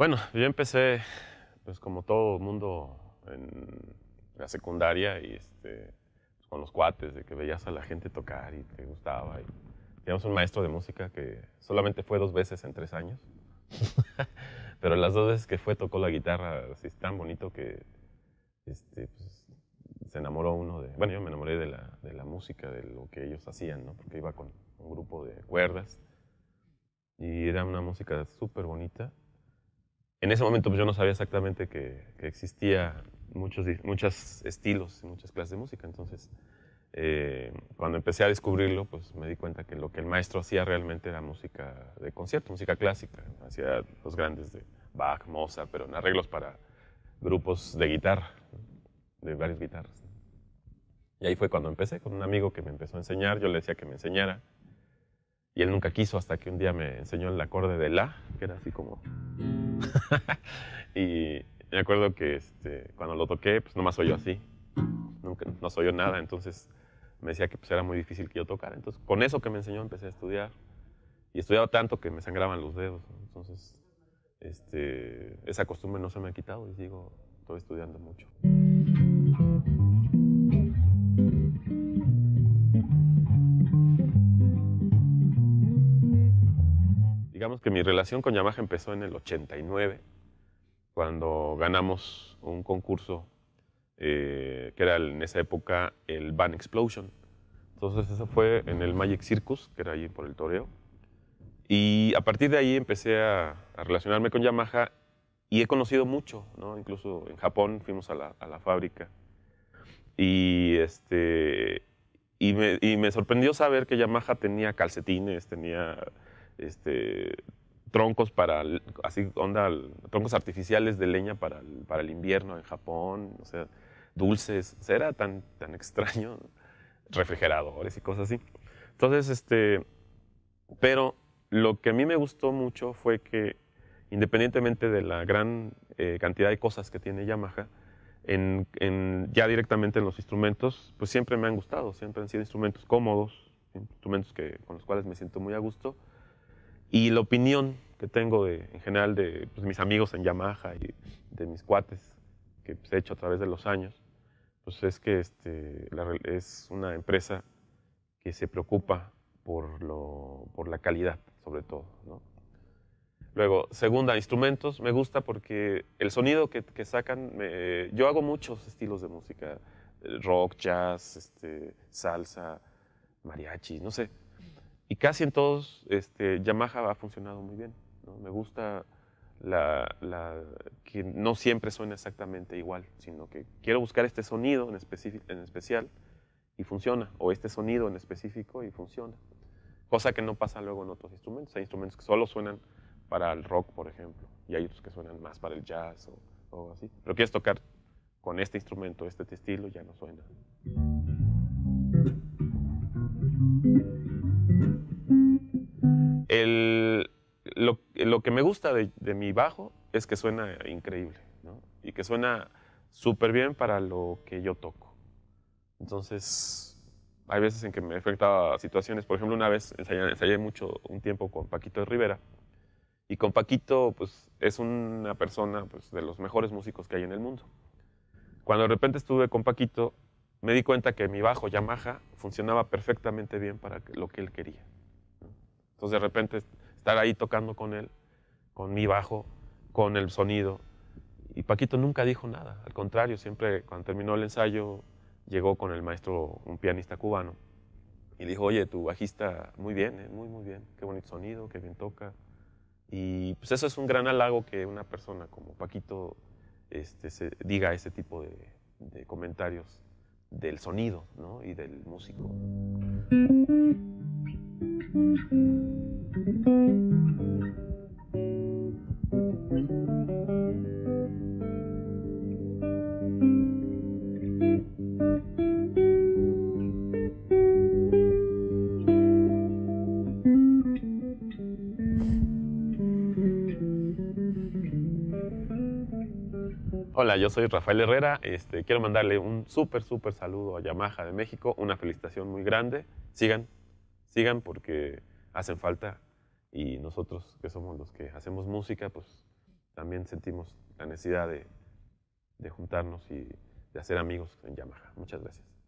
Bueno, yo empecé, pues como todo el mundo, en la secundaria y este, con los cuates, de que veías a la gente tocar y te gustaba. Y teníamos un maestro de música que solamente fue dos veces en tres años. Pero las dos veces que fue tocó la guitarra así tan bonito que este, pues, se enamoró uno de... Bueno, yo me enamoré de la, de la música, de lo que ellos hacían, ¿no? Porque iba con un grupo de cuerdas y era una música súper bonita en ese momento pues, yo no sabía exactamente que, existía muchos, muchos estilos y muchas clases de música. Entonces, eh, cuando empecé a descubrirlo, pues me di cuenta que lo que el maestro hacía realmente era música de concierto, música clásica. Hacía los grandes de Bach, Mozart, pero en arreglos para grupos de guitarra, de varias guitarras. Y ahí fue cuando empecé, con un amigo que me empezó a enseñar. Yo le decía que me enseñara. Y él nunca quiso hasta que un día me enseñó el acorde de la, que era así como... y me acuerdo que este, cuando lo toqué, pues nomás oyó así. Nunca, no soy oyó nada, entonces me decía que pues, era muy difícil que yo tocar Entonces, con eso que me enseñó empecé a estudiar. Y estudiaba tanto que me sangraban los dedos. Entonces, este, esa costumbre no se me ha quitado y sigo, estoy estudiando mucho. digamos que mi relación con Yamaha empezó en el 89, cuando ganamos un concurso eh, que era en esa época el Van Explosion. Entonces eso fue en el Magic Circus, que era allí por el toreo. Y a partir de ahí empecé a, a relacionarme con Yamaha y he conocido mucho, ¿no? incluso en Japón fuimos a la, a la fábrica. Y, este, y me, y, me, sorprendió saber que Yamaha tenía calcetines, tenía este, troncos para, así onda, troncos artificiales de leña para el, para el invierno en Japón, o sea, dulces, o tan, tan extraño, refrigeradores y cosas así. Entonces, este, pero lo que a mí me gustó mucho fue que independientemente de la gran eh, cantidad de cosas que tiene Yamaha, en, en, ya directamente en los instrumentos, pues siempre me han gustado, siempre han sido instrumentos cómodos, instrumentos que, con los cuales me siento muy a gusto y la opinión que tengo de, en general de pues, mis amigos en Yamaha y de mis cuates que pues, he hecho a través de los años, pues es que este, es una empresa que se preocupa por, lo, por la calidad, sobre todo. Luego, segunda, instrumentos. Me gusta porque el sonido que, sacan, yo hago muchos estilos de música, eh, rock, jazz, este, salsa, mariachi, no sé y casi en todos este, Yamaha ha funcionado muy bien. ¿no? Me gusta la, que no siempre suena exactamente igual, sino que quiero buscar este sonido en, en especial y funciona, o este sonido en específico y funciona. Cosa que no pasa luego en otros instrumentos. Hay instrumentos que solo suenan para el rock, por ejemplo, y hay otros que suenan más para el jazz o, o así. Pero quieres tocar con este instrumento, este estilo, ya no suena. lo, que me gusta de, mi bajo es que suena increíble, Y que suena súper bien para lo que yo toco. Entonces, hay veces en que me afecta situaciones. Por ejemplo, una vez ensayé, mucho un tiempo con Paquito de Rivera. Y con Paquito, pues, es una persona pues, de los mejores músicos que hay en el mundo. Cuando de repente estuve con Paquito, me di cuenta que mi bajo Yamaha funcionaba perfectamente bien para lo que él quería. Entonces de repente estar ahí tocando con él, con mi bajo, con el sonido. Y Paquito nunca dijo nada, al contrario, siempre cuando terminó el ensayo llegó con el maestro, un pianista cubano, y dijo, oye, tu bajista, muy bien, eh, muy, muy bien, qué bonito sonido, qué bien toca. Y pues eso es un gran halago que una persona como Paquito este, se diga ese tipo de, comentarios del sonido y del músico. Hola, yo soy Rafael Herrera. Este, quiero mandarle un súper, súper saludo a Yamaha de México. Una felicitación muy grande. Sigan sigan porque hacen falta y nosotros que somos los que hacemos música, pues también sentimos la necesidad de, juntarnos y de hacer amigos en Yamaha. Muchas gracias.